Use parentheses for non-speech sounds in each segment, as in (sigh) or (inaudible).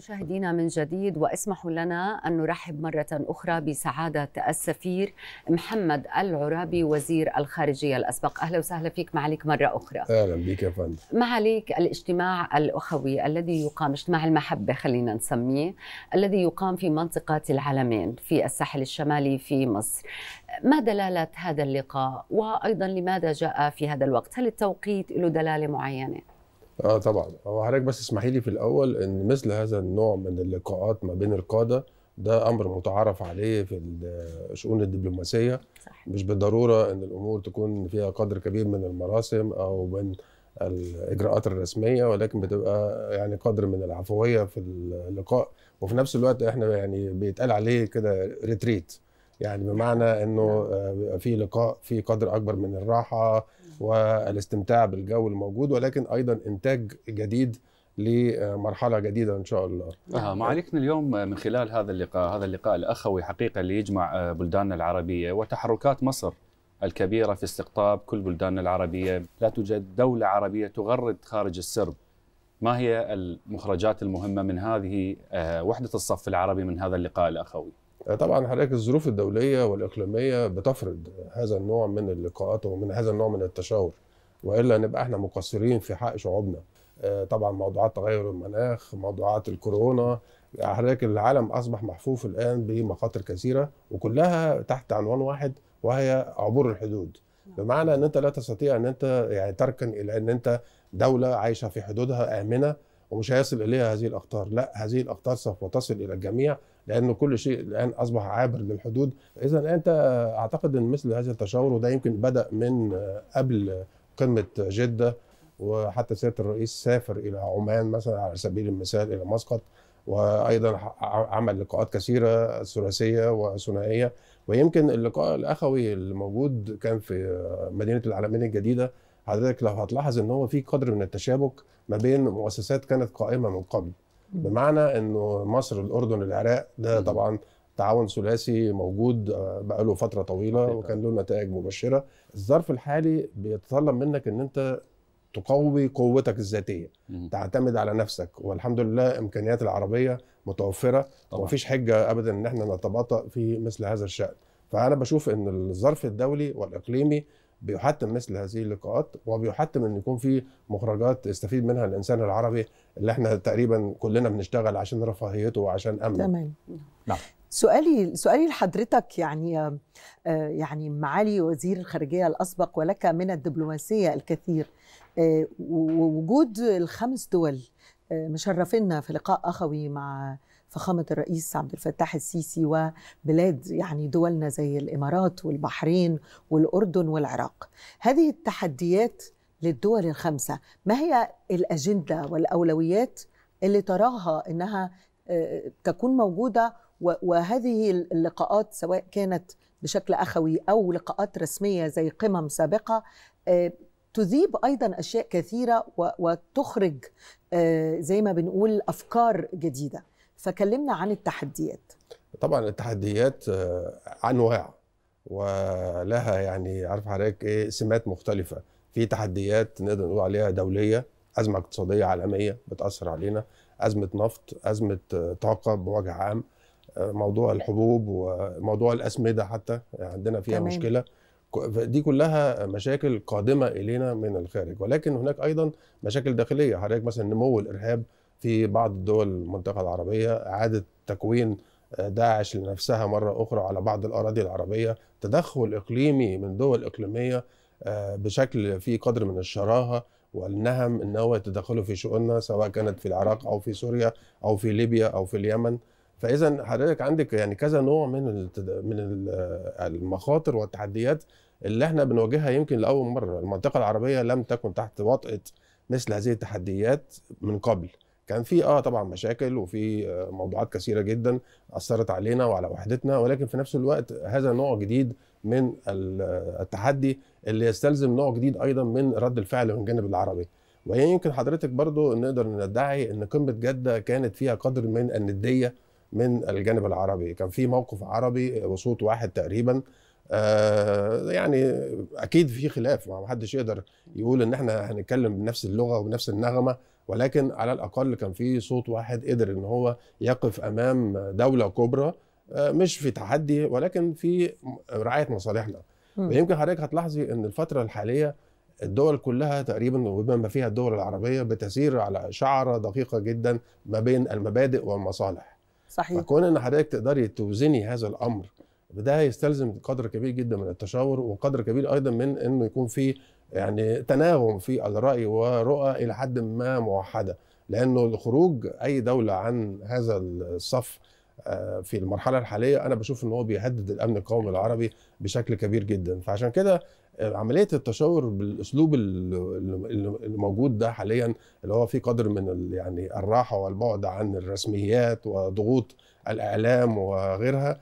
مشاهدينا من جديد واسمحوا لنا أن نرحب مرة أخرى بسعادة السفير محمد العرابي وزير الخارجية الأسبق أهلا وسهلا فيك معاليك مرة أخرى أهلا بك يا فندم معاليك الاجتماع الأخوي الذي يقام اجتماع المحبة خلينا نسميه الذي يقام في منطقة العلمين في الساحل الشمالي في مصر ما دلالة هذا اللقاء وأيضا لماذا جاء في هذا الوقت هل التوقيت له دلالة معينة؟ اه طبعا هو حضرتك بس اسمحي لي في الاول ان مثل هذا النوع من اللقاءات ما بين القاده ده امر متعارف عليه في الشؤون الدبلوماسيه صح. مش بالضروره ان الامور تكون فيها قدر كبير من المراسم او من الاجراءات الرسميه ولكن بتبقى يعني قدر من العفويه في اللقاء وفي نفس الوقت احنا يعني بيتقال عليه كده ريتريت يعني بمعنى انه آه، في لقاء في قدر اكبر من الراحه والاستمتاع بالجو الموجود ولكن ايضا انتاج جديد لمرحله جديده ان شاء الله. آه معاليكنا اليوم من خلال هذا اللقاء هذا اللقاء الاخوي حقيقه اللي يجمع آه، بلداننا العربيه وتحركات مصر الكبيره في استقطاب كل بلداننا العربيه، لا توجد دوله عربيه تغرد خارج السرب. ما هي المخرجات المهمه من هذه آه، وحده الصف العربي من هذا اللقاء الاخوي؟ آه، طبعا حضرتك الظروف الدوليه والاقليميه بتفرض هذا النوع من اللقاءات ومن هذا النوع من التشاور والا نبقى احنا مقصرين في حق شعوبنا آه، طبعا موضوعات تغير المناخ موضوعات الكورونا يعني حضرتك العالم اصبح محفوف الان بمخاطر كثيره وكلها تحت عنوان واحد وهي عبور الحدود بمعنى ان انت لا تستطيع ان انت يعني تركن الى ان انت دوله عايشه في حدودها امنه ومش هيصل اليها هذه الاخطار لا هذه الاخطار سوف تصل الى الجميع لان كل شيء الان اصبح عابر للحدود اذا انت اعتقد ان مثل هذا التشاور وده يمكن بدا من قبل قمه جده وحتى سياده الرئيس سافر الى عمان مثلا على سبيل المثال الى مسقط وايضا عمل لقاءات كثيره ثلاثيه وثنائيه ويمكن اللقاء الاخوي الموجود كان في مدينه العلمين الجديده حضرتك لو هتلاحظ ان هو في قدر من التشابك ما بين مؤسسات كانت قائمه من قبل بمعنى انه مصر الاردن العراق ده طبعا تعاون ثلاثي موجود آه، بقى له فتره طويله وكان له نتائج مبشره الظرف الحالي بيتطلب منك ان انت تقوي قوتك الذاتيه تعتمد على نفسك والحمد لله امكانيات العربيه متوفره طبعا. ومفيش حجه ابدا ان احنا نتباطأ في مثل هذا الشان فانا بشوف ان الظرف الدولي والاقليمي بيحتم مثل هذه اللقاءات وبيحتم ان يكون في مخرجات يستفيد منها الانسان العربي اللي احنا تقريبا كلنا بنشتغل عشان رفاهيته وعشان امنه تمام نعم سؤالي سؤالي لحضرتك يعني آه، يعني معالي وزير الخارجيه الاسبق ولك من الدبلوماسيه الكثير آه، ووجود الخمس دول آه، مشرفنا في لقاء اخوي مع فخامه الرئيس عبد الفتاح السيسي وبلاد يعني دولنا زي الامارات والبحرين والاردن والعراق. هذه التحديات للدول الخمسه، ما هي الاجنده والاولويات اللي تراها انها آه، تكون موجوده وهذه اللقاءات سواء كانت بشكل اخوي او لقاءات رسميه زي قمم سابقه آه، تذيب ايضا اشياء كثيره وتخرج آه، زي ما بنقول افكار جديده فكلمنا عن التحديات طبعا التحديات آه، انواع ولها يعني عارف حضرتك ايه سمات مختلفه في تحديات نقدر نقول عليها دوليه ازمه اقتصاديه عالميه بتاثر علينا ازمه نفط ازمه آه، طاقه بوجه عام آه، موضوع الحبوب وموضوع الاسمده حتى عندنا فيها تمام. مشكله دي كلها مشاكل قادمه الينا من الخارج ولكن هناك ايضا مشاكل داخليه حضرتك مثلا نمو الارهاب في بعض الدول المنطقة العربية إعادة تكوين آه، داعش لنفسها مرة أخرى على بعض الأراضي العربية تدخل إقليمي من دول إقليمية آه، بشكل في قدر من الشراهة والنهم ان هو يتدخلوا في شؤوننا سواء كانت في العراق او في سوريا او في ليبيا او في اليمن فاذا حضرتك عندك يعني كذا نوع من من آه، المخاطر والتحديات اللي احنا بنواجهها يمكن لاول مره المنطقه العربيه لم تكن تحت وطئه مثل هذه التحديات من قبل كان في اه طبعا مشاكل وفي آه، موضوعات كثيره جدا اثرت علينا وعلى وحدتنا ولكن في نفس الوقت هذا نوع جديد من آه، التحدي اللي يستلزم نوع جديد ايضا من رد الفعل من الجانب العربي وهي يمكن حضرتك برضو نقدر ندعي ان قمه جده كانت فيها قدر من النديه من الجانب العربي كان في موقف عربي آه، وصوت واحد تقريبا آه يعني اكيد في خلاف ما حدش يقدر يقول ان احنا هنتكلم بنفس اللغه وبنفس النغمه ولكن على الاقل كان في صوت واحد قدر ان هو يقف امام دوله كبرى آه، مش في تحدي ولكن في رعايه مصالحنا ويمكن حضرتك هتلاحظي ان الفتره الحاليه الدول كلها تقريبا وبما فيها الدول العربيه بتسير على شعره دقيقه جدا ما بين المبادئ والمصالح صحيح فكون ان حضرتك تقدري توزني هذا الامر ده هيستلزم قدر كبير جدا من التشاور وقدر كبير ايضا من انه يكون في يعني تناغم في الراي ورؤى الى حد ما موحده لانه خروج اي دوله عن هذا الصف آه، في المرحله الحاليه انا بشوف ان هو بيهدد الامن القومي العربي بشكل كبير جدا فعشان كده آه، عمليه التشاور بالاسلوب الموجود ده حاليا اللي هو في قدر من يعني الراحه والبعد عن الرسميات وضغوط الاعلام وغيرها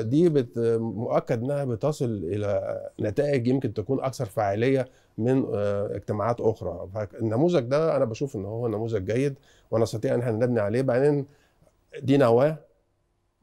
دي بت مؤكد انها بتصل الى نتائج يمكن تكون اكثر فعاليه من آه، اجتماعات اخرى فالنموذج ده انا بشوف ان هو نموذج جيد ونستطيع ان احنا نبني عليه بعدين دي نواه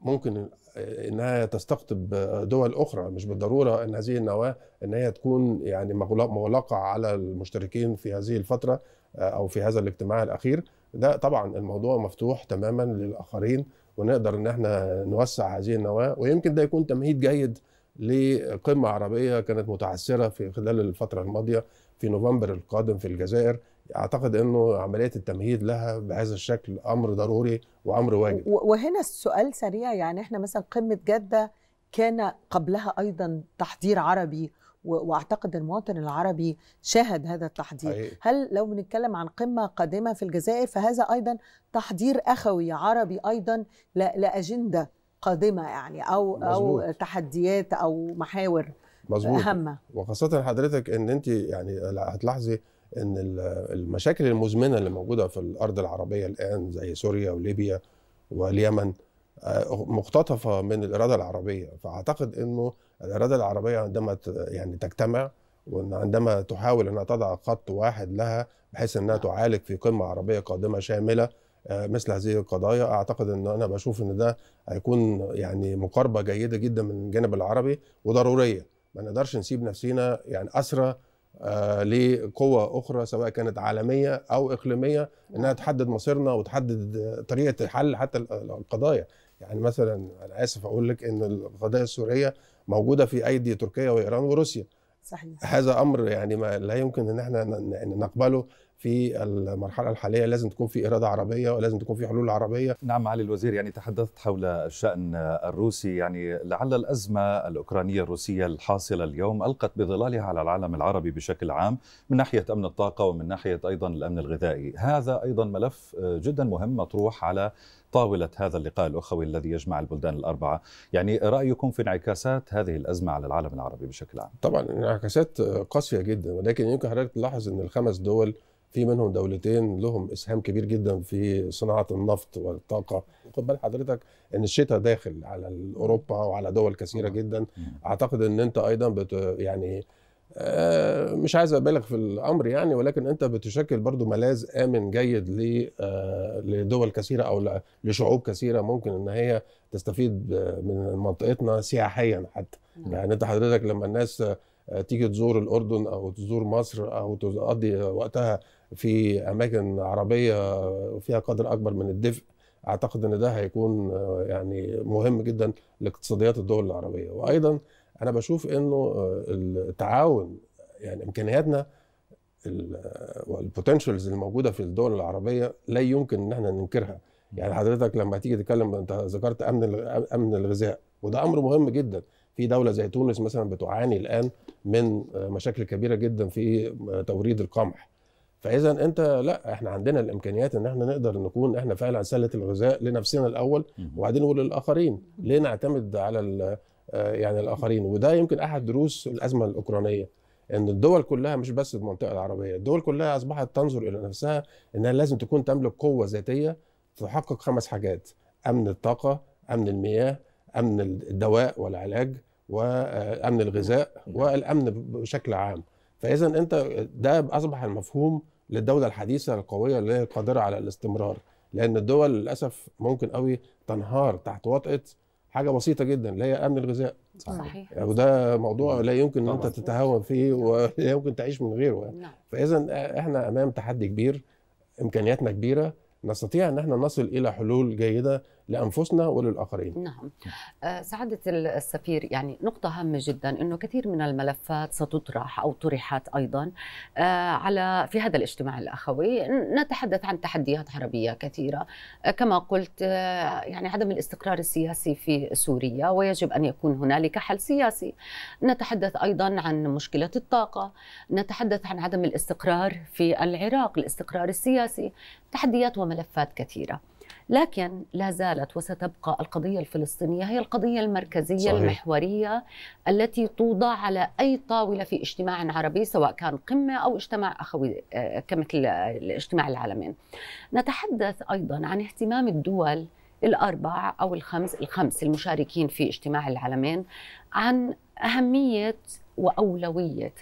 ممكن انها تستقطب دول اخرى مش بالضروره ان هذه النواه ان هي تكون يعني مغلقه على المشتركين في هذه الفتره آه، او في هذا الاجتماع الاخير ده طبعا الموضوع مفتوح تماما للاخرين ونقدر ان احنا نوسع هذه النواه ويمكن ده يكون تمهيد جيد لقمه عربيه كانت متعثره في خلال الفتره الماضيه في نوفمبر القادم في الجزائر اعتقد انه عمليه التمهيد لها بهذا الشكل امر ضروري وامر واجب وهنا السؤال سريع يعني احنا مثلا قمه جده كان قبلها ايضا تحضير عربي واعتقد المواطن العربي شاهد هذا التحضير أيه. هل لو بنتكلم عن قمه قادمه في الجزائر فهذا ايضا تحضير اخوي عربي ايضا لاجنده قادمه يعني او مزبوط. او تحديات او محاور مظبوط اهم وخاصه حضرتك ان انت يعني هتلاحظي ان المشاكل المزمنه اللي موجوده في الارض العربيه الان زي سوريا وليبيا واليمن آه، مقتطفه من الاراده العربيه فاعتقد انه الاراده العربيه عندما يعني تجتمع وان عندما تحاول انها تضع خط واحد لها بحيث انها تعالج في قمه عربيه قادمه شامله آه، مثل هذه القضايا اعتقد ان انا بشوف ان ده هيكون يعني مقاربه جيده جدا من الجانب العربي وضروريه ما نقدرش نسيب نفسينا يعني أسرى آه لقوة أخرى سواء كانت عالمية أو إقليمية نعم. إنها تحدد مصيرنا وتحدد طريقة الحل حتى القضايا يعني مثلا أنا آسف أقول لك إن القضايا السورية موجودة في أيدي تركيا وإيران وروسيا صحيح. هذا امر يعني ما لا يمكن ان احنا نقبله في المرحله الحاليه لازم تكون في اراده عربيه ولازم تكون في حلول عربيه نعم معالي الوزير يعني تحدثت حول الشان الروسي يعني لعل الازمه الاوكرانيه الروسيه الحاصله اليوم القت بظلالها على العالم العربي بشكل عام من ناحيه امن الطاقه ومن ناحيه ايضا الامن الغذائي هذا ايضا ملف جدا مهم مطروح على طاولة هذا اللقاء الأخوي الذي يجمع البلدان الأربعة يعني رأيكم في انعكاسات هذه الأزمة على العالم العربي بشكل عام طبعا انعكاسات قاسية جدا ولكن يمكن حضرتك تلاحظ أن الخمس دول في منهم دولتين لهم اسهام كبير جدا في صناعه النفط والطاقه خد بال حضرتك ان الشتاء داخل على اوروبا وعلى دول كثيره آه. جدا اعتقد ان انت ايضا بت يعني آه، مش عايز ابالغ في الامر يعني ولكن انت بتشكل برضو ملاذ امن جيد آه، لدول كثيره او لشعوب كثيره ممكن ان هي تستفيد من منطقتنا سياحيا حتى يعني انت حضرتك لما الناس تيجي تزور الاردن او تزور مصر او تقضي وقتها في اماكن عربيه فيها قدر اكبر من الدفء اعتقد ان ده هيكون آه، يعني مهم جدا لاقتصاديات الدول العربيه وايضا انا بشوف انه آه، التعاون يعني امكانياتنا آه، والبوتنشالز الموجوده في الدول العربيه لا يمكن ان احنا ننكرها يعني حضرتك لما تيجي تتكلم انت ذكرت امن امن الغذاء وده امر مهم جدا في دوله زي تونس مثلا بتعاني الان من مشاكل كبيره جدا في توريد القمح فاذا انت لا احنا عندنا الامكانيات ان احنا نقدر نكون احنا فعلا سله الغذاء لنفسنا الاول وبعدين وللاخرين ليه نعتمد على آه، يعني الاخرين وده يمكن احد دروس الازمه الاوكرانيه ان الدول كلها مش بس المنطقه العربيه الدول كلها اصبحت تنظر الى نفسها انها لازم تكون تملك قوه ذاتيه تحقق خمس حاجات امن الطاقه امن المياه امن الدواء والعلاج وامن الغذاء والامن بشكل عام فاذا انت ده اصبح المفهوم للدوله الحديثه القويه اللي هي قادره على الاستمرار لان الدول للاسف ممكن قوي تنهار تحت وطأة حاجه بسيطه جدا اللي هي امن الغذاء صحيح وده موضوع نعم. لا يمكن ان انت تتهاون فيه نعم. ولا يمكن تعيش من غيره يعني. نعم. فاذا احنا امام تحدي كبير امكانياتنا كبيره نستطيع ان احنا نصل الى حلول جيده لانفسنا وللاخرين. نعم. آه، سعاده السفير يعني نقطه هامه جدا انه كثير من الملفات ستطرح او طرحت ايضا آه، على في هذا الاجتماع الاخوي نتحدث عن تحديات عربيه كثيره آه، كما قلت يعني عدم الاستقرار السياسي في سوريا ويجب ان يكون هنالك حل سياسي. نتحدث ايضا عن مشكله الطاقه، نتحدث عن عدم الاستقرار في العراق، الاستقرار السياسي، تحديات وملفات كثيره. لكن لا زالت وستبقى القضية الفلسطينية هي القضية المركزية صحيح. المحورية التي توضع على أي طاولة في اجتماع عربي سواء كان قمة أو اجتماع أخوي كمثل آه، اجتماع العالمين نتحدث أيضا عن اهتمام الدول الأربع أو الخمس الخمس المشاركين في اجتماع العالمين عن أهمية وأولوية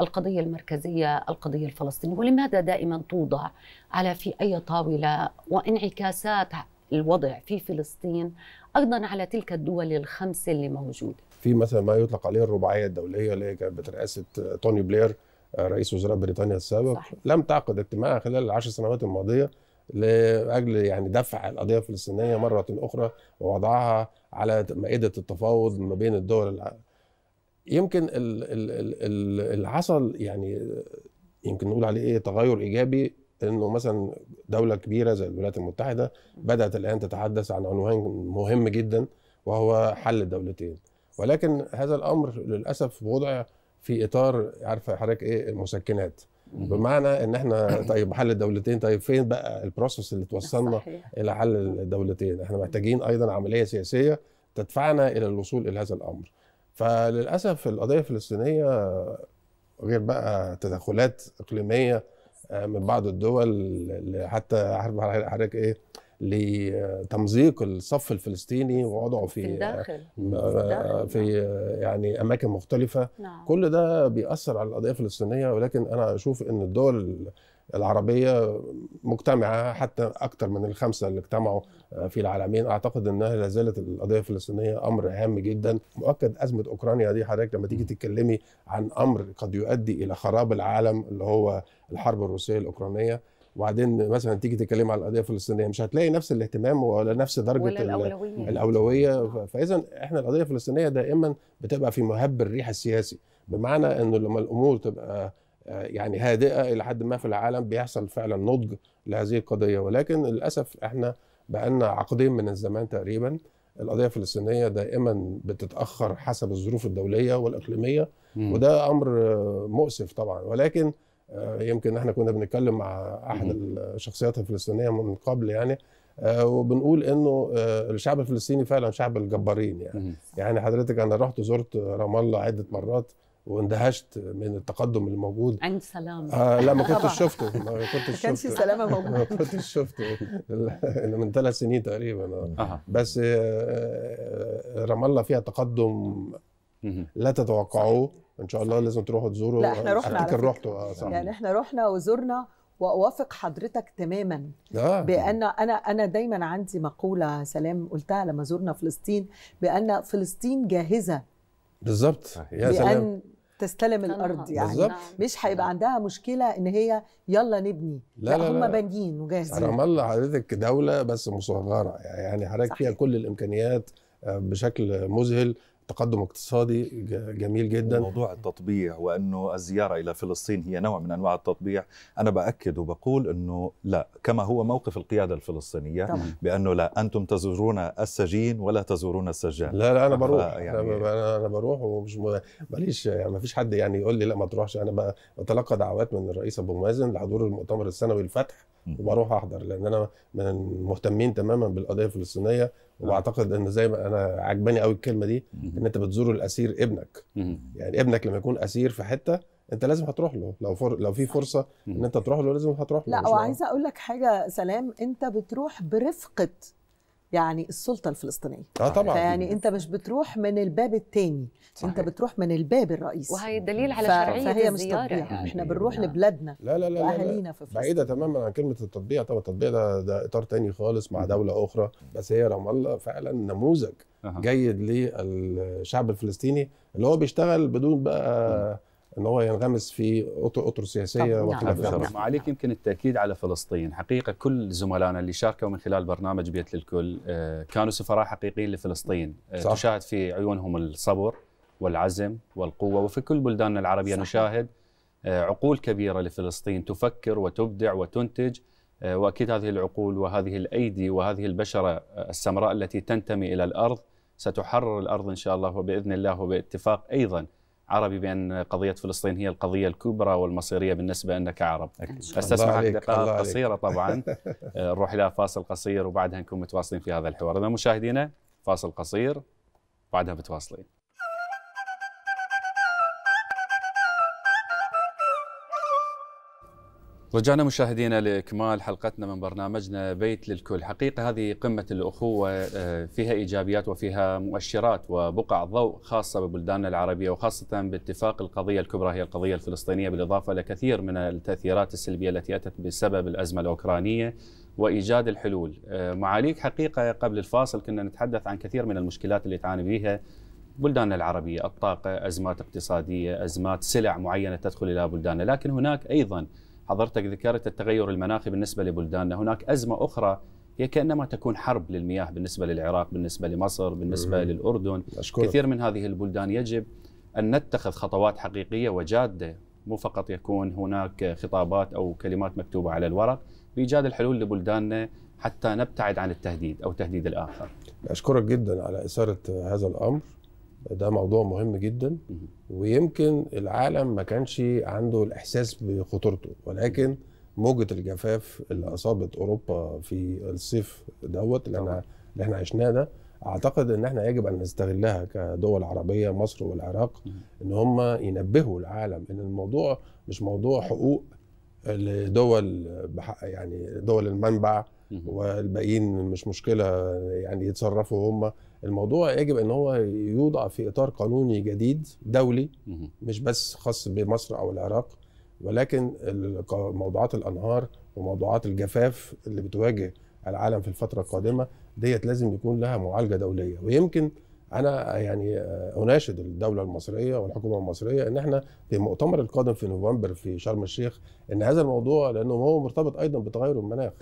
القضية المركزية القضية الفلسطينية ولماذا دائما توضع على في أي طاولة وانعكاسات الوضع في فلسطين أيضا على تلك الدول الخمسة اللي موجودة في مثلا ما يطلق عليه الرباعية الدولية اللي كانت برئاسة توني بلير رئيس وزراء بريطانيا السابق صحيح. لم تعقد اجتماع خلال العشر سنوات الماضية لاجل يعني دفع القضيه الفلسطينيه مره اخرى ووضعها على مائده التفاوض ما بين الدول العالم. يمكن اللي حصل يعني يمكن نقول عليه ايه تغير ايجابي انه مثلا دوله كبيره زي الولايات المتحده بدات الان تتحدث عن عنوان مهم جدا وهو حل الدولتين ولكن هذا الامر للاسف وضع في اطار عارفه حضرتك ايه المسكنات بمعنى ان احنا (coughs) طيب حل الدولتين طيب فين بقى البروسس اللي توصلنا الى حل الدولتين احنا محتاجين ايضا عمليه سياسيه تدفعنا الى الوصول الى هذا الامر فللاسف القضيه الفلسطينيه غير بقى تدخلات اقليميه آه، من بعض الدول حتى عارف حضرتك ايه لتمزيق الصف الفلسطيني ووضعه في في, آه، آه، الداخل. في نعم. يعني اماكن مختلفه نعم. كل ده بيأثر على القضيه الفلسطينيه ولكن انا اشوف ان الدول العربيه مجتمعه حتى اكثر من الخمسه اللي اجتمعوا آه، في العالمين اعتقد انها لا زالت القضيه الفلسطينيه امر هام جدا مؤكد ازمه اوكرانيا دي حضرتك لما تيجي تتكلمي عن امر قد يؤدي الى خراب العالم اللي هو الحرب الروسيه الاوكرانيه وبعدين مثلا تيجي تتكلم على القضيه الفلسطينيه مش هتلاقي نفس الاهتمام ولا نفس درجه ولا الأولوية. الاولويه آه. فاذا احنا القضيه الفلسطينيه دائما بتبقى في مهب الريح السياسي بمعنى انه لما الامور تبقى يعني هادئه الى حد ما في العالم بيحصل فعلا نضج لهذه القضيه ولكن للاسف احنا بقالنا عقدين من الزمان تقريبا القضيه الفلسطينيه دائما بتتاخر حسب الظروف الدوليه والاقليميه م. وده امر مؤسف طبعا ولكن آه، يمكن احنا كنا بنتكلم مع احد الشخصيات الفلسطينيه من قبل يعني آه، وبنقول انه آه، الشعب الفلسطيني فعلا شعب الجبارين يعني م. يعني حضرتك انا رحت زرت رام الله عده مرات واندهشت من التقدم الموجود عند سلام آه لا ما كنتش شفته ما (laughs) (laughs) كنتش شفته ما كانش سلامه موجود ما كنتش شفته من ثلاث سنين تقريبا آه. بس آه، آه، رام الله فيها تقدم لا تتوقعوه ان شاء الله لازم تروحوا تزوروا لا احنا رحنا افتكر رحتوا صح. يعني احنا رحنا وزرنا واوافق حضرتك تماما آه. بان انا انا دايما عندي مقوله سلام قلتها لما زرنا فلسطين بان فلسطين جاهزه بالظبط يا سلام تستلم الارض يعني بالزبط. مش هيبقى نعم. عندها مشكله ان هي يلا نبني لا, لا, لا هم بانيين وجاهزين رام الله حضرتك دوله بس مصغره يعني حضرتك فيها كل الامكانيات آه، بشكل مذهل تقدم اقتصادي جميل جدا موضوع التطبيع وانه الزياره الى فلسطين هي نوع من انواع التطبيع انا باكد وبقول انه لا كما هو موقف القياده الفلسطينيه طبعا. بانه لا انتم تزورون السجين ولا تزورون السجان لا لا انا بروح يعني انا انا بروح ومش ماليش يعني ما فيش حد يعني يقول لي لا ما تروحش انا بتلقى دعوات من الرئيس ابو مازن لحضور المؤتمر السنوي الفتح وبروح احضر لان انا من المهتمين تماما بالقضيه الفلسطينيه نعم. وبعتقد ان زي ما انا عجباني قوي الكلمه دي ان انت بتزور الاسير ابنك يعني ابنك لما يكون اسير في حته انت لازم هتروح له لو فر... لو في فرصه ان انت تروح له لازم هتروح له لا وعايزه اقول لك حاجه سلام انت بتروح برفقه يعني السلطه الفلسطينيه اه طبعا يعني انت مش بتروح من الباب الثاني انت بتروح من الباب الرئيسي وهي الدليل على ف... شرعيه فهي مش تطبيع يعني احنا بنروح يعني. لبلادنا لا لا لا لا. في بعيده تماما عن كلمه التطبيع طبعا التطبيع ده, ده اطار ثاني خالص مع دوله اخرى بس هي رام الله فعلا نموذج جيد للشعب الفلسطيني اللي هو بيشتغل بدون بقى ان هو ينغمس في اطر اطر سياسيه وخلافات نعم. نعم. عليك يمكن التاكيد على فلسطين حقيقه كل زملائنا اللي شاركوا من خلال برنامج بيت للكل آه، كانوا سفراء حقيقيين لفلسطين آه، صح. تشاهد في عيونهم الصبر والعزم والقوه وفي كل بلداننا العربيه صح. نشاهد آه، عقول كبيره لفلسطين تفكر وتبدع وتنتج واكيد هذه العقول وهذه الايدي وهذه البشره السمراء التي تنتمي الى الارض ستحرر الارض ان شاء الله وباذن الله وباتفاق ايضا عربي بان قضيه فلسطين هي القضيه الكبرى والمصيريه بالنسبه لنا عرب استسمحك دقائق قصيره طبعا (laughs) آه، نروح الى فاصل قصير وبعدها نكون متواصلين في هذا الحوار. اذا مشاهدينا فاصل قصير بعدها متواصلين. رجعنا مشاهدينا لإكمال حلقتنا من برنامجنا بيت للكل حقيقة هذه قمة الأخوة آه، فيها إيجابيات وفيها مؤشرات وبقع ضوء خاصة ببلداننا العربية وخاصة باتفاق القضية الكبرى هي القضية الفلسطينية بالإضافة لكثير من التأثيرات السلبية التي أتت بسبب الأزمة الأوكرانية وإيجاد الحلول آه، معاليك حقيقة قبل الفاصل كنا نتحدث عن كثير من المشكلات اللي تعاني بها بلداننا العربية الطاقة أزمات اقتصادية أزمات سلع معينة تدخل إلى بلداننا لكن هناك أيضا حضرتك ذكرت التغير المناخي بالنسبة لبلداننا هناك أزمة أخرى هي كانما تكون حرب للمياه بالنسبه للعراق، بالنسبه لمصر، بالنسبه مم. للاردن، أشكرك. كثير من هذه البلدان يجب ان نتخذ خطوات حقيقيه وجاده، مو فقط يكون هناك خطابات او كلمات مكتوبه على الورق، بايجاد الحلول لبلداننا حتى نبتعد عن التهديد او تهديد الاخر. اشكرك جدا على اثاره هذا الامر ده موضوع مهم جدا ويمكن العالم ما كانش عنده الاحساس بخطورته ولكن موجه الجفاف اللي اصابت اوروبا في الصيف دوت اللي احنا اللي احنا عشناه ده اعتقد ان احنا يجب ان نستغلها كدول عربيه مصر والعراق ان هم ينبهوا العالم ان الموضوع مش موضوع حقوق لدول يعني دول المنبع والباقيين مش مشكله يعني يتصرفوا هم الموضوع يجب ان هو يوضع في اطار قانوني جديد دولي مش بس خاص بمصر او العراق ولكن موضوعات الانهار وموضوعات الجفاف اللي بتواجه العالم في الفتره القادمه ديت لازم يكون لها معالجه دوليه ويمكن انا يعني اناشد الدوله المصريه والحكومه المصريه ان احنا في المؤتمر القادم في نوفمبر في شرم الشيخ ان هذا الموضوع لانه هو مرتبط ايضا بتغير المناخ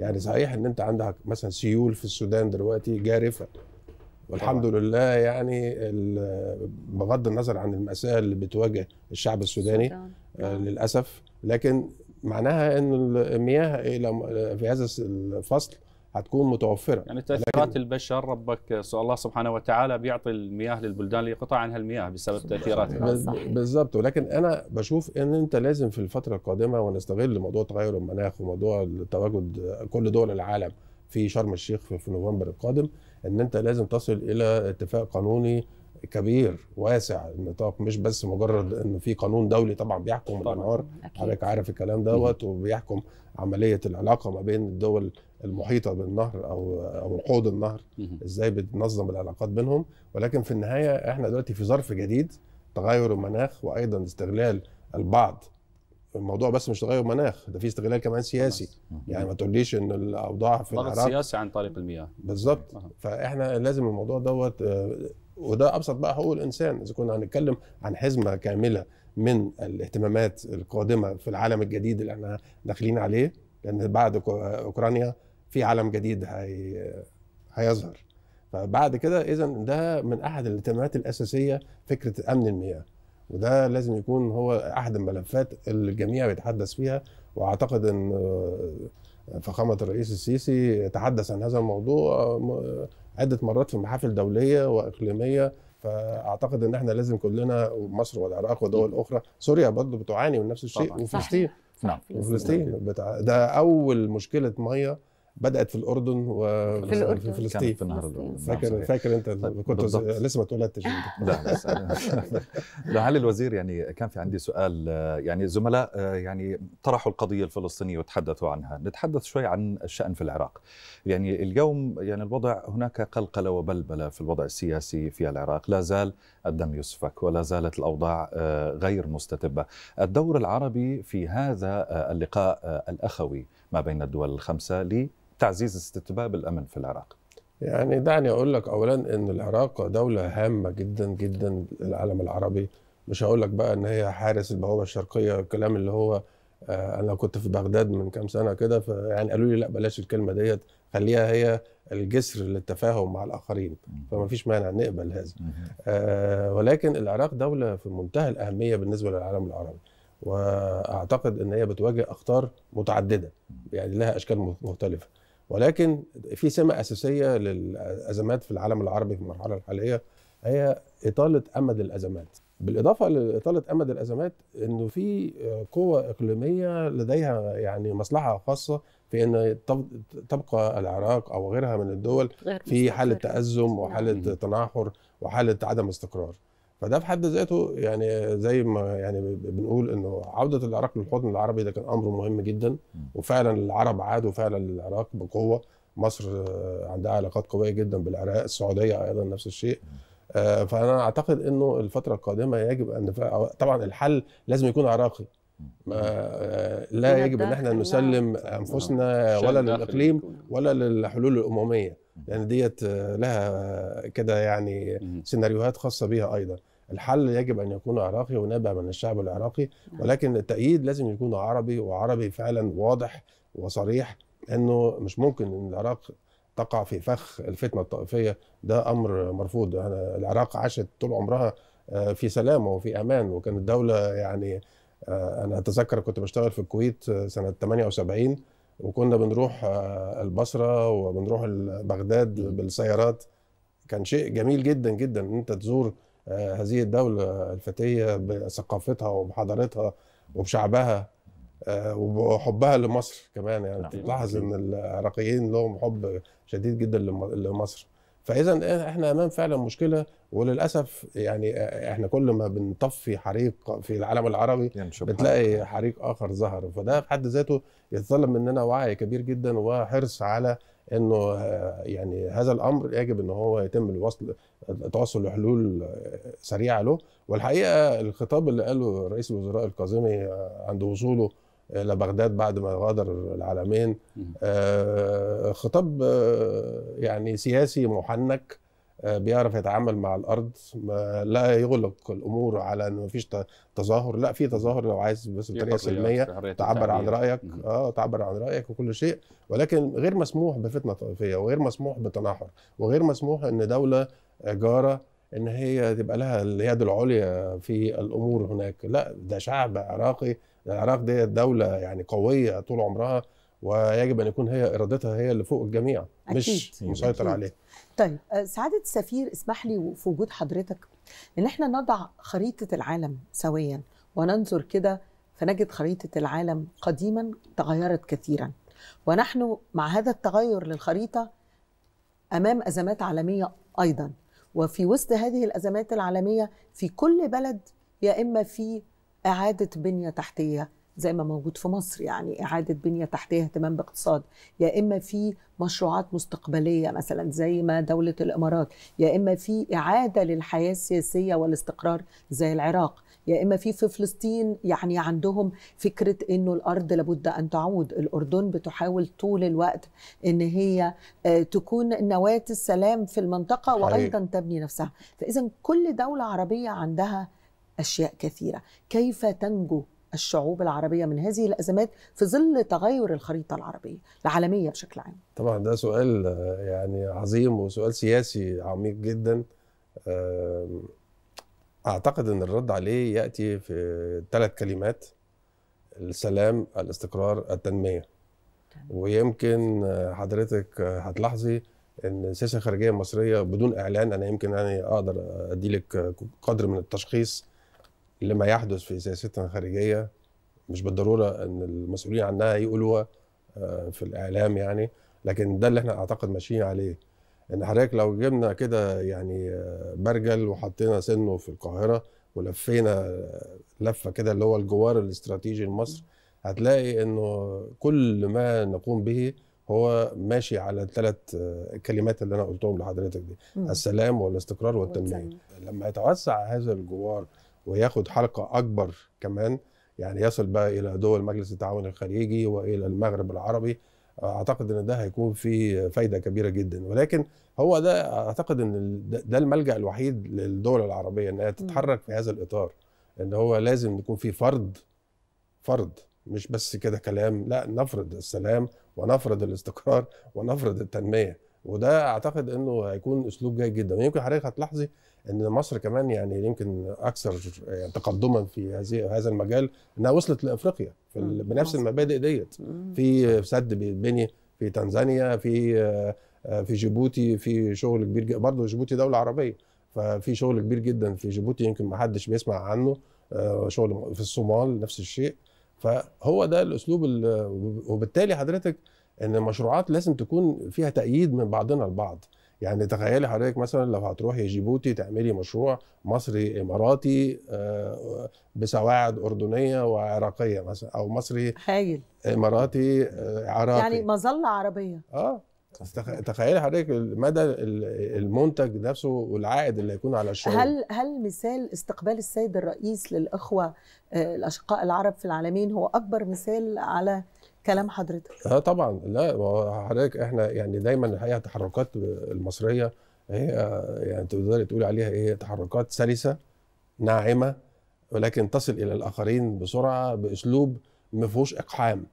يعني صحيح ان انت عندك مثلا سيول في السودان دلوقتي جارفه والحمد طبعا. لله يعني بغض النظر عن المأساة اللي بتواجه الشعب السوداني آه نعم. للأسف لكن معناها ان المياه في هذا الفصل هتكون متوفره يعني تاثيرات البشر ربك الله سبحانه وتعالى بيعطي المياه للبلدان اللي قطع عنها المياه بسبب تاثيراتها بالضبط ولكن انا بشوف ان انت لازم في الفتره القادمه ونستغل موضوع تغير المناخ وموضوع تواجد كل دول العالم في شرم الشيخ في نوفمبر القادم ان انت لازم تصل الى اتفاق قانوني كبير واسع النطاق مش بس مجرد ان في قانون دولي طبعا بيحكم طبعا. الانهار حضرتك عارف الكلام دوت وبيحكم عمليه العلاقه ما بين الدول المحيطه بالنهر او او حوض النهر ازاي بتنظم العلاقات بينهم ولكن في النهايه احنا دلوقتي في ظرف جديد تغير المناخ وايضا استغلال البعض الموضوع بس مش تغير مناخ ده في استغلال كمان سياسي يعني ما تقوليش ان الاوضاع في العراق سياسي عن طريق المياه بالظبط فاحنا لازم الموضوع دوت آه، وده ابسط بقى حقوق الانسان اذا كنا هنتكلم عن حزمه كامله من الاهتمامات القادمه في العالم الجديد اللي احنا داخلين عليه لان بعد اوكرانيا في عالم جديد هي... هيظهر فبعد كده اذا ده من احد الاهتمامات الاساسيه فكره امن المياه وده لازم يكون هو احد الملفات اللي الجميع بيتحدث فيها واعتقد ان آه، فخامه الرئيس السيسي تحدث عن هذا الموضوع آه، عده مرات في محافل دوليه واقليميه فاعتقد ان احنا لازم كلنا مصر والعراق ودول اخرى سوريا برضه بتعاني من نفس الشيء نعم. وفلسطين نعم وفلسطين ده اول مشكله ميه بدات في الاردن و في, الأردن. في فلسطين في نهر الاردني فاكر فاكر انت طيب. كنت لسه ما اتولدتش لا معالي (laughs) الوزير يعني كان في عندي سؤال يعني الزملاء يعني طرحوا القضيه الفلسطينيه وتحدثوا عنها نتحدث شوي عن الشان في العراق يعني اليوم يعني الوضع هناك قلقله وبلبله في الوضع السياسي في العراق لا زال الدم يسفك ولا زالت الاوضاع آه، غير مستتبه الدور العربي في هذا آه، اللقاء آه، الاخوي ما بين الدول الخمسه لي تعزيز استتباب الامن في العراق يعني دعني اقول لك اولا ان العراق دوله هامه جدا جدا للعالم العربي مش هقول لك بقى ان هي حارس البوابه الشرقيه الكلام اللي هو آه، انا كنت في بغداد من كام سنه كده فيعني قالوا لي لا بلاش الكلمه ديت خليها هي الجسر للتفاهم مع الاخرين فما فيش مانع نقبل هذا آه، ولكن العراق دوله في منتهى الاهميه بالنسبه للعالم العربي واعتقد ان هي بتواجه اخطار متعدده يعني لها اشكال مختلفه ولكن في سمه اساسيه للازمات في العالم العربي في المرحله الحاليه هي اطاله امد الازمات بالاضافه لاطاله امد الازمات انه في قوه اقليميه لديها يعني مصلحه خاصه في ان تبقى العراق او غيرها من الدول في حاله تازم نعم. وحاله تناحر وحاله عدم استقرار فده في حد ذاته يعني زي ما يعني بنقول انه عوده العراق للحضن العربي ده كان امر مهم جدا وفعلا العرب عادوا فعلا للعراق بقوه مصر آه، عندها علاقات قويه جدا بالعراق السعوديه ايضا نفس الشيء آه، فانا اعتقد انه الفتره القادمه يجب ان طبعا الحل لازم يكون عراقي آه، لا يجب ان احنا نسلم انفسنا ولا للاقليم ولا للحلول الامميه لان ديت لها كده يعني سيناريوهات خاصه بها ايضا الحل يجب ان يكون عراقي ونابع من الشعب العراقي نعم. ولكن التأييد لازم يكون عربي وعربي فعلا واضح وصريح انه مش ممكن ان العراق تقع في فخ الفتنه الطائفيه ده امر مرفوض العراق عاشت طول عمرها آه، في سلام وفي امان وكانت دوله يعني آه، انا اتذكر كنت بشتغل في الكويت آه، سنه 78 وكنا بنروح البصره وبنروح بغداد بالسيارات كان شيء جميل جدا جدا ان انت تزور هذه الدولة الفتية بثقافتها وبحضارتها وبشعبها آه، وحبها لمصر كمان يعني نعم. تلاحظ ان العراقيين لهم حب شديد جدا لمصر فاذا إيه، احنا امام فعلا مشكله وللاسف يعني آه، احنا كل ما بنطفي حريق في العالم العربي يعني بتلاقي حريق اخر ظهر فده في حد ذاته يتطلب مننا وعي كبير جدا وحرص على انه آه، يعني هذا الامر يجب ان هو يتم الوصل التوصل لحلول آه، سريعه له والحقيقه الخطاب اللي قاله رئيس الوزراء الكاظمي آه، عند وصوله الى بغداد بعد ما غادر العالمين خطاب يعني سياسي محنك آه، بيعرف يتعامل مع الارض لا يغلق الامور على ان مفيش تظاهر لا في تظاهر لو عايز بس بطريقه سلميه تعبر عن رايك اه تعبر عن رايك وكل شيء ولكن غير مسموح بفتنه طائفيه وغير مسموح بتناحر وغير مسموح ان دوله آه، جاره ان هي تبقى لها اليد العليا في الامور هناك لا ده شعب عراقي العراق دي دوله يعني قويه طول عمرها ويجب ان يكون هي ارادتها هي اللي فوق الجميع أكيد. مش مسيطر عليها طيب آه، سعاده السفير اسمح لي في وجود حضرتك ان احنا نضع خريطه العالم سويا وننظر كده فنجد خريطه العالم قديما تغيرت كثيرا ونحن مع هذا التغير للخريطه امام ازمات عالميه ايضا وفي وسط هذه الازمات العالميه في كل بلد يا اما في اعاده بنيه تحتيه زي ما موجود في مصر يعني اعاده بنيه تحتيه اهتمام باقتصاد يا اما في مشروعات مستقبليه مثلا زي ما دوله الامارات يا اما في اعاده للحياه السياسيه والاستقرار زي العراق يا اما في في فلسطين يعني عندهم فكره انه الارض لابد ان تعود الاردن بتحاول طول الوقت ان هي آه، تكون نواه السلام في المنطقه وايضا تبني نفسها فاذا كل دوله عربيه عندها اشياء كثيره كيف تنجو الشعوب العربيه من هذه الازمات في ظل تغير الخريطه العربيه العالميه بشكل عام طبعا ده سؤال آه، يعني عظيم وسؤال سياسي عميق جدا اعتقد ان الرد عليه ياتي في ثلاث كلمات السلام الاستقرار التنميه ويمكن آه، حضرتك هتلاحظي ان السياسه الخارجيه المصريه بدون اعلان انا يمكن يعني اقدر اديلك قدر من التشخيص لما يحدث في سياستنا الخارجيه مش بالضروره ان المسؤولين عنها يقولوها آه، في الاعلام يعني لكن ده اللي احنا اعتقد ماشيين عليه ان حضرتك لو جبنا كده يعني آه، برجل وحطينا سنه في القاهره ولفينا آه، لفه كده اللي هو الجوار الاستراتيجي لمصر هتلاقي انه كل ما نقوم به هو ماشي على الثلاث كلمات اللي انا قلتهم لحضرتك دي السلام والاستقرار والتنميه لما يتوسع هذا الجوار وياخد حلقه اكبر كمان يعني يصل بقى الى دول مجلس التعاون الخليجي والى المغرب العربي اعتقد ان ده هيكون فيه فايده كبيره جدا ولكن هو ده اعتقد ان ده الملجا الوحيد للدول العربيه انها تتحرك في هذا الاطار ان هو لازم يكون في فرض فرض مش بس كده كلام لا نفرض السلام ونفرض الاستقرار ونفرض التنميه وده اعتقد انه هيكون اسلوب جيد جدا ويمكن حضرتك هتلاحظي ان مصر كمان يعني يمكن اكثر يعني تقدما في هذه هذا المجال انها وصلت لافريقيا في بنفس المبادئ ديت في سد بيتبني في تنزانيا في آه، في جيبوتي في شغل كبير برضه جيبوتي دوله عربيه ففي شغل كبير جدا في جيبوتي يمكن ما حدش بيسمع عنه آه، شغل في الصومال نفس الشيء فهو ده الاسلوب وبالتالي حضرتك ان المشروعات لازم تكون فيها تأييد من بعضنا البعض يعني تخيلي حضرتك مثلا لو هتروحي جيبوتي تعملي مشروع مصري اماراتي آه، بسواعد اردنيه وعراقيه مثلا او مصري خايل. اماراتي آه، عراقي يعني مظله عربيه اه تخيلي حضرتك مدى المنتج نفسه والعائد اللي هيكون على الشغل هل هل مثال استقبال السيد الرئيس للاخوه آه، الاشقاء العرب في العالمين هو اكبر مثال على كلام حضرتك اه طبعا لا حضرتك احنا يعني دايما الحقيقه التحركات المصريه هي يعني تقدري تقول عليها ايه تحركات سلسه ناعمه ولكن تصل الى الاخرين بسرعه باسلوب ما فيهوش اقحام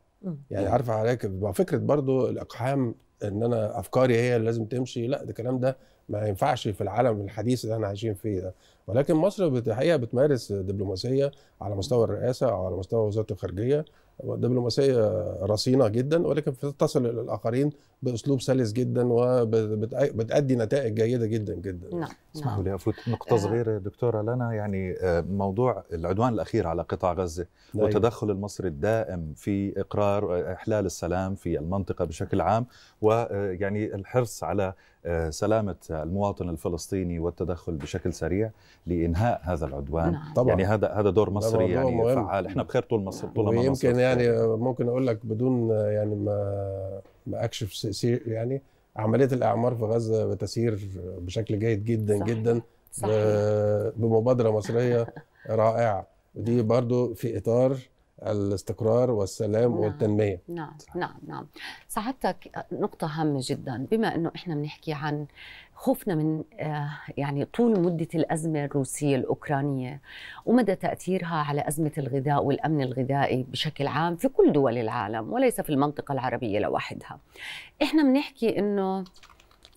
يعني عارفه حضرتك فكره برضو الاقحام ان انا افكاري هي اللي لازم تمشي لا ده الكلام ده ما ينفعش في العالم الحديث اللي احنا عايشين فيه ده ولكن مصر الحقيقه بتمارس دبلوماسيه على مستوى الرئاسه او على مستوى وزاره الخارجيه دبلوماسيه رصينه جدا ولكن بتتصل الاخرين باسلوب سلس جدا وبتادي نتائج جيده جدا جدا نعم, نعم. اسمحوا لي افوت نقطه آه. صغيره دكتوره لنا يعني آه، موضوع العدوان الاخير على قطاع غزه نعم. وتدخل المصري الدائم في اقرار آه، احلال السلام في المنطقه بشكل عام ويعني الحرص على سلامة المواطن الفلسطيني والتدخل بشكل سريع لإنهاء هذا العدوان نعم. طبعا. يعني هذا هذا دور مصري يعني فعال احنا بخير طول مصر طول ما مصر يعني ممكن اقول لك بدون يعني ما ما اكشف سير يعني عمليه الاعمار في غزه بتسير بشكل جيد جدا صحيح. جدا صحيح. بمبادره مصريه (laughs) رائعه دي برضو في اطار الاستقرار والسلام نعم. والتنميه نعم صحيح. نعم نعم سعادتك نقطه هامه جدا بما انه احنا بنحكي عن خوفنا من آه، يعني طول مدة الأزمة الروسية الأوكرانية ومدى تأثيرها على أزمة الغذاء والأمن الغذائي بشكل عام في كل دول العالم وليس في المنطقة العربية لوحدها إحنا بنحكي إنه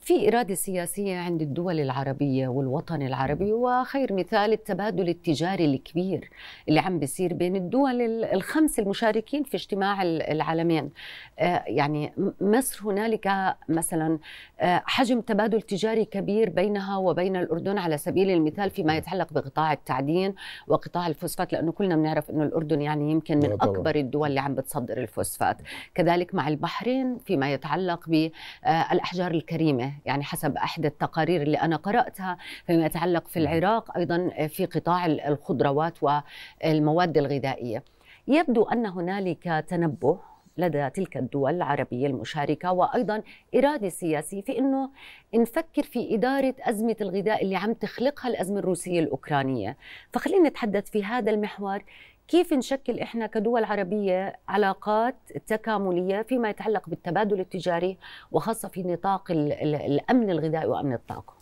في إرادة سياسية عند الدول العربية والوطن العربي وخير مثال التبادل التجاري الكبير اللي عم بيصير بين الدول الخمس المشاركين في اجتماع العالمين آه، يعني مصر هنالك مثلا آه، حجم تبادل تجاري كبير بينها وبين الأردن على سبيل المثال فيما يتعلق بقطاع التعدين وقطاع الفوسفات لأنه كلنا بنعرف أنه الأردن يعني يمكن من آه، أكبر الدول اللي عم بتصدر الفوسفات كذلك مع البحرين فيما يتعلق بالأحجار الكريمة يعني حسب احدى التقارير اللي انا قراتها فيما يتعلق في العراق ايضا في قطاع الخضروات والمواد الغذائيه يبدو ان هنالك تنبه لدى تلك الدول العربية المشاركة وأيضا إرادة سياسي في أنه نفكر في إدارة أزمة الغذاء اللي عم تخلقها الأزمة الروسية الأوكرانية فخلينا نتحدث في هذا المحور كيف نشكل احنا كدول عربيه علاقات تكامليه فيما يتعلق بالتبادل التجاري وخاصه في نطاق الامن الغذائي وامن الطاقه؟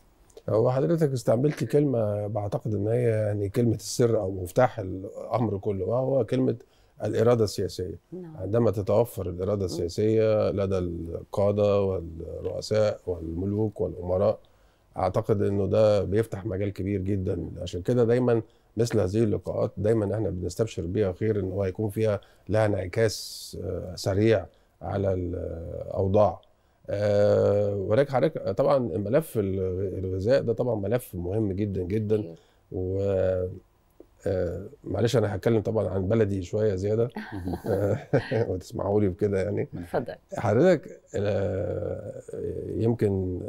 هو حضرتك استعملت كلمه بعتقد ان هي يعني كلمه السر او مفتاح الامر كله وهو كلمه الاراده السياسيه نعم. عندما تتوفر الاراده السياسيه لدى القاده والرؤساء والملوك والامراء اعتقد انه ده بيفتح مجال كبير جدا عشان كده دايما مثل هذه اللقاءات دايما احنا بنستبشر بها خير ان هو يكون فيها لها انعكاس آه، سريع على الاوضاع آه، ولكن حضرتك طبعا ملف الغذاء ده طبعا ملف مهم جدا جدا و آه، معلش انا هتكلم طبعا عن بلدي شويه زياده (laughs) (laughs) وتسمعوا لي بكده يعني اتفضل حضرتك يمكن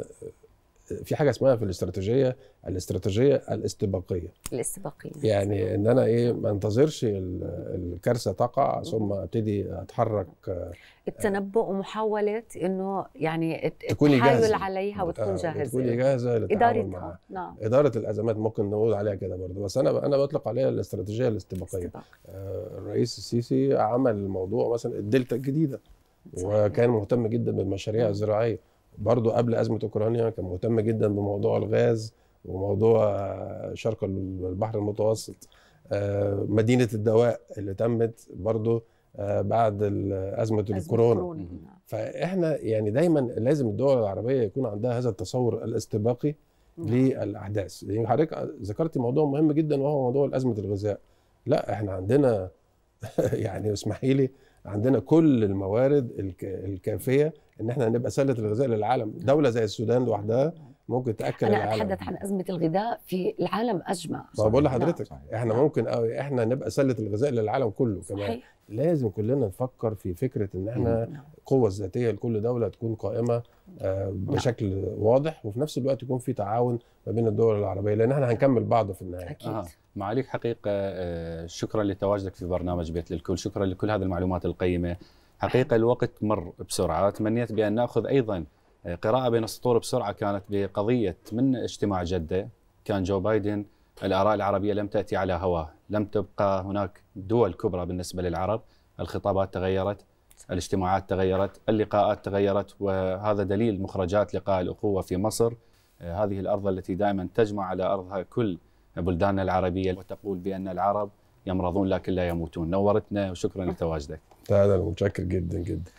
في حاجه اسمها في الاستراتيجيه الاستراتيجيه الاستباقيه الاستباقيه يعني ان انا ايه ما انتظرش الكارثه تقع ثم ابتدي اتحرك آه، التنبؤ ومحاوله انه يعني تكون جاهزه عليها وتكون آه، جاهزه تكوني جاهزه ادارتها نعم اداره الازمات ممكن نقول عليها كده برضه بس انا انا بطلق عليها الاستراتيجيه الاستباقيه آه، الرئيس السيسي عمل الموضوع مثلا الدلتا الجديده وكان مهتم جدا بالمشاريع نعم. الزراعيه برضو قبل أزمة أوكرانيا كان مهتم جدا بموضوع الغاز وموضوع شرق البحر المتوسط آه، مدينة الدواء اللي تمت برضو آه، بعد أزمة الكورونا فإحنا يعني دايما لازم الدول العربية يكون عندها هذا التصور الاستباقي نعم. للأحداث يعني حضرتك ذكرت موضوع مهم جدا وهو موضوع أزمة الغذاء لا إحنا عندنا (laughs) يعني اسمحي لي عندنا كل الموارد الكافية ان احنا نبقى سله الغذاء للعالم دوله زي السودان لوحدها ممكن تاكل أنا العالم انا اتحدث عن ازمه الغذاء في العالم اجمع طب بقول لحضرتك احنا نعم. ممكن احنا نبقى سله الغذاء للعالم كله صحيح. كمان لازم كلنا نفكر في فكره ان احنا نعم. القوه الذاتيه لكل دوله تكون قائمه آه، نعم. بشكل واضح وفي نفس الوقت يكون في تعاون ما بين الدول العربيه لان احنا هنكمل بعض في النهايه اكيد آه. معاليك حقيقه آه، شكرا لتواجدك في برنامج بيت للكل شكرا لكل هذه المعلومات القيمه حقيقه الوقت مر بسرعه تمنيت بان ناخذ ايضا آه، قراءه بين السطور بسرعه كانت بقضيه من اجتماع جده كان جو بايدن الاراء العربيه لم تاتي على هواه، لم تبقى هناك دول كبرى بالنسبه للعرب، الخطابات تغيرت، الاجتماعات تغيرت، اللقاءات تغيرت وهذا دليل مخرجات لقاء الاخوه في مصر، آه، هذه الارض التي دائما تجمع على ارضها كل بلداننا العربيه وتقول بان العرب يمرضون لكن لا يموتون، نورتنا وشكرا لتواجدك. لا انا متشكر جدا جدا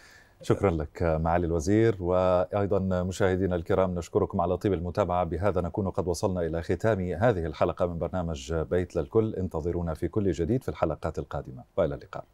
شكرا لك معالي الوزير وايضا مشاهدينا الكرام نشكركم على طيب المتابعه بهذا نكون قد وصلنا الى ختام هذه الحلقه من برنامج بيت للكل انتظرونا في كل جديد في الحلقات القادمه والى اللقاء